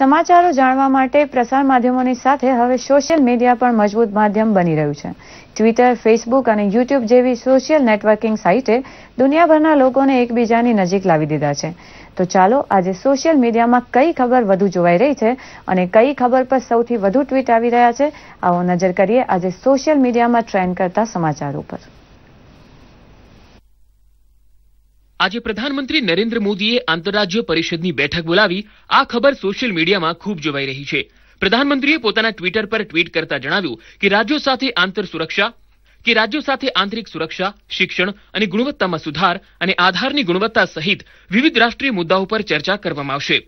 સમાચારો જાણવા માટે પ્રસાર માધ્યમોની સાથે હવે સોશિયલ મીડિયા પણ મજબૂત માધ્યમ બની રહ્યું છે ટ્વિટર ફેસબુક અને યુટ્યુબ જેવી સોશિયલ નેટવર્કિંગ સાઇટે દુનિયાભરના લોકોને એકબીજાની નજીક લાવી દીધા છે તો ચાલો આજે સોશિયલ મીડિયામાં કઈ ખબર વધુ જોવાઈ રહી છે અને કઈ ખબર પર સૌથી વધુ ટ્વીટ આવી રહ્યા છે આવો નજર કરીએ આજે સોશિયલ મીડિયામાં ટ્રેન્ડ કરતા સમાચારો પર આજે પ્રધાનમંત્રી નરેન્દ્ર મોદીએ આંતરરાજ્ય પરિષદની બેઠક બોલાવી આ ખબર સોશિયલ મીડિયામાં ખૂબ જોવાઈ રહી છે પ્રધાનમંત્રીએ પોતાના ટ્વિટર પર ટ્વીટ કરતા જણાવ્યું કે રાજ્યો સાથે આંતર સુરક્ષા કે રાજ્યો સાથે આંતરિક સુરક્ષા શિક્ષણ અને ગુણવત્તામાં સુધાર અને આધારની ગુણવત્તા સહિત વિવિધ રાષ્ટ્રીય મુદ્દાઓ પર ચર્ચા કરવામાં આવશે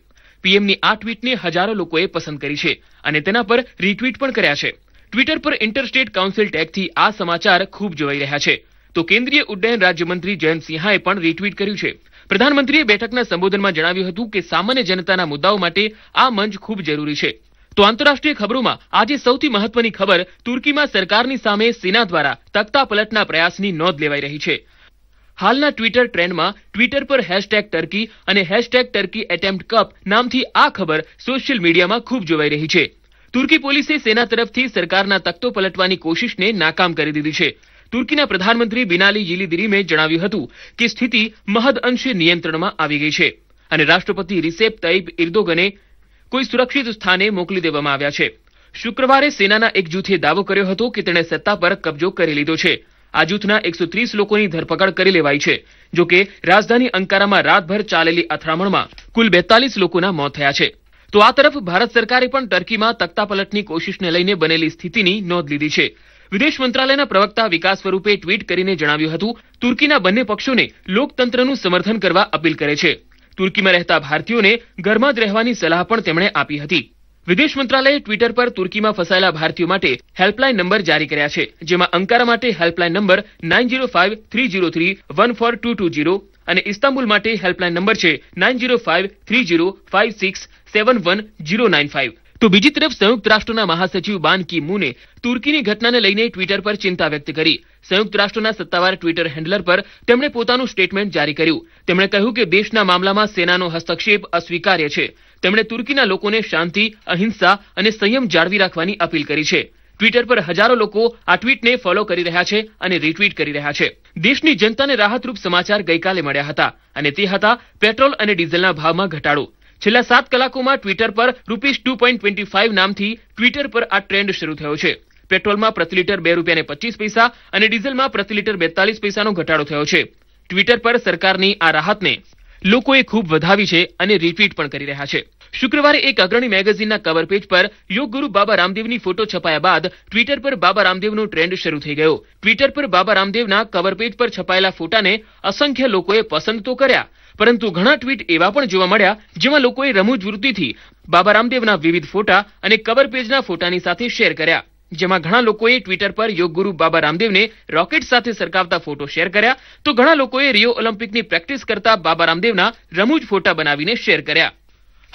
પીએમની આ ટ્વીટને હજારો લોકોએ પસંદ કરી છે અને તેના પર રીટ્વીટ પણ કર્યા છે ટ્વિટર પર ઇન્ટરસ્ટેટ કાઉન્સિલ ટેગથી આ સમાચાર ખૂબ જોવાઈ રહ્યા છે તો કેન્દ્રીય ઉડ્ડયન રાજ્યમંત્રી જયંત સિંહાએ પણ રીટ્વીટ કર્યું છે પ્રધાનમંત્રીએ બેઠકના સંબોધનમાં જણાવ્યું હતું કે સામાન્ય જનતાના મુદ્દાઓ માટે આ મંચ ખૂબ જરૂરી છે તો આંતરરાષ્ટ્રીય ખબરોમાં આજે સૌથી મહત્વની ખબર તુર્કીમાં સરકારની સામે સેના દ્વારા તખ્તા પલટના પ્રયાસની નોંધ લેવાઈ રહી છે હાલના ટ્વિટર ટ્રેન્ડમાં ટ્વિટર પર હેશટેગ ટર્કી અને હેશટેગ ટર્કી એટેમ્પ્ટ કપ નામથી આ ખબર સોશિયલ મીડિયામાં ખૂબ જોવાઈ રહી છે તુર્કી પોલીસે સેના તરફથી સરકારના તખ્તો પલટવાની કોશિશને નાકામ કરી દીધી છે તુર્કીના પ્રધાનમંત્રી બિનાલી જીલીદિરીમે જણાવ્યું હતું કે સ્થિતિ મહદઅંશે નિયંત્રણમાં આવી ગઈ છે અને રાષ્ટ્રપતિ રિસેપ તૈબ ઇર્દોગને કોઈ સુરક્ષિત સ્થાને મોકલી દેવામાં આવ્યા છે શુક્રવારે સેનાના એક જૂથે દાવો કર્યો હતો કે તેણે સત્તા પર કબજો કરી લીધો છે આ જૂથના એકસો ત્રીસ લોકોની ધરપકડ કરી લેવાઈ છે જોકે રાજધાની અંકારામાં રાતભર ચાલેલી અથડામણમાં કુલ બેતાલીસ લોકોના મોત થયા છે તો આ તરફ ભારત સરકારે પણ ટર્કીમાં તખ્તાપલટની કોશિશને લઈને બનેલી સ્થિતિની નોંધ લીધી છે વિદેશ મંત્રાલયના પ્રવક્તા વિકાસ સ્વરૂપે ટ્વીટ કરીને જણાવ્યું હતું તુર્કીના બંને પક્ષોને લોકતંત્રનું સમર્થન કરવા અપીલ કરે છે તુર્કીમાં રહેતા ભારતીયોને ઘરમાં જ રહેવાની સલાહ પણ તેમણે આપી હતી વિદેશ મંત્રાલયે ટ્વિટર પર તુર્કીમાં ફસાયેલા ભારતીયો માટે હેલ્પલાઇન નંબર જારી કર્યા છે જેમાં અંકારા માટે helpline number nine zero five three zero three one four two two zero અને ઇસ્તાંબુલ માટે હેલ્પલાઇન નંબર છે nine zero five three zero five six seven one zero nine five તો બીજી તરફ સંયુક્ત રાષ્ટ્રના મહાસચિવ બાન કી મૂને તુર્કીની ઘટનાને લઈને ટ્વિટર પર ચિંતા વ્યક્ત કરી સંયુક્ત રાષ્ટ્રના સત્તાવાર ટ્વિટર હેન્ડલર પર તેમણે પોતાનું સ્ટેટમેન્ટ જારી કર્યું તેમણે કહ્યું કે દેશના મામલામાં સેનાનો હસ્તક્ષેપ અસ્વીકાર્ય છે તેમણે તુર્કીના લોકોને શાંતિ અહિંસા અને સંયમ જાળવી રાખવાની અપીલ કરી છે ટ્વિટર પર હજારો લોકો આ ટ્વીટને ફોલો કરી રહ્યા છે અને રીટ્વીટ કરી રહ્યા છે દેશની જનતાને રાહતરૂપ સમાચાર ગઈકાલે મળ્યા હતા અને તે હતા પેટ્રોલ અને ડીઝલના ભાવમાં ઘટાડો છેલ્લા સાત કલાકોમાં ટ્વિટર પર rupees two point twenty five નામથી ટ્વિટર પર આ ટ્રેન્ડ શરૂ થયો છે પેટ્રોલમાં પ્રતિ લીટર બે રૂપિયાને પચીસ પૈસા અને ડીઝલમાં પ્રતિ લીટર બેતાલીસ પૈસાનો ઘટાડો થયો છે ટ્વિટર પર સરકારની આ રાહતને લોકોએ ખૂબ વધાવી છે અને રીટ્વીટ પણ કરી રહ્યા છે શુક્રવારે એક અગ્રણી મેગેઝીનના કવર પેજ પર યોગ ગુરુ બાબા રામદેવની ફોટો છપાયા બાદ ટ્વિટર પર બાબા રામદેવનો ટ્રેન્ડ શરૂ થઈ ગયો ટ્વિટર પર બાબા રામદેવના કવર પેજ પર છપાયેલા ફોટાને અસંખ્ય લોકોએ પસંદ તો કર્યા પરંતુ ઘણા ટ્વીટ એવા પણ જોવા મળ્યા જેમાં લોકોએ રમૂજ વૃત્તિથી બાબા રામદેવના વિવિધ ફોટા અને કવર પેજના ફોટાની સાથે શેર કર્યા જેમાં ઘણા લોકોએ ટ્વિટર પર યોગગુરુ બાબા રામદેવને રોકેટ સાથે સરકાવતા ફોટો શેર કર્યા તો ઘણા લોકોએ રિયો ઓલિમ્પિકની પ્રેક્ટિસ કરતા બાબા રામદેવના રમૂજ ફોટા બનાવીને શેર કર્યા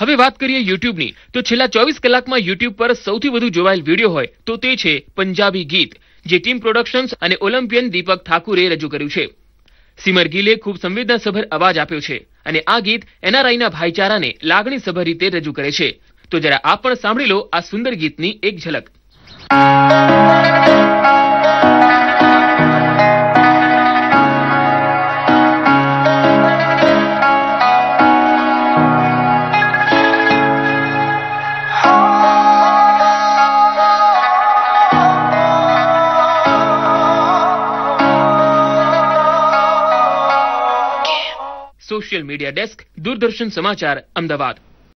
હવે વાત કરીએ યુટ્યુબની તો છેલ્લા ચોવીસ કલાકમાં યુટ્યુબ પર સૌથી વધુ જોવાયેલ વિડીયો હોય તો તે છે પંજાબી ગીત જે ટીમ પ્રોડક્શન્સ અને ઓલિમ્પિયન દીપક ઠાકુરે રજૂ કર્યું છે સિમર ગીલે ખૂબ સંવેદનાસભર અવાજ આપ્યો છે અને આ ગીત એનઆરઆઈના ભાઈચારાને લાગણીસભર રીતે રજૂ કરે છે તો જરા આપ પણ સાંભળી લો આ સુંદર ગીતની એક ઝલક સોશિયલ મીડિયા ડેસ્ક દૂરદર્શન સમાચાર અમદાવાદ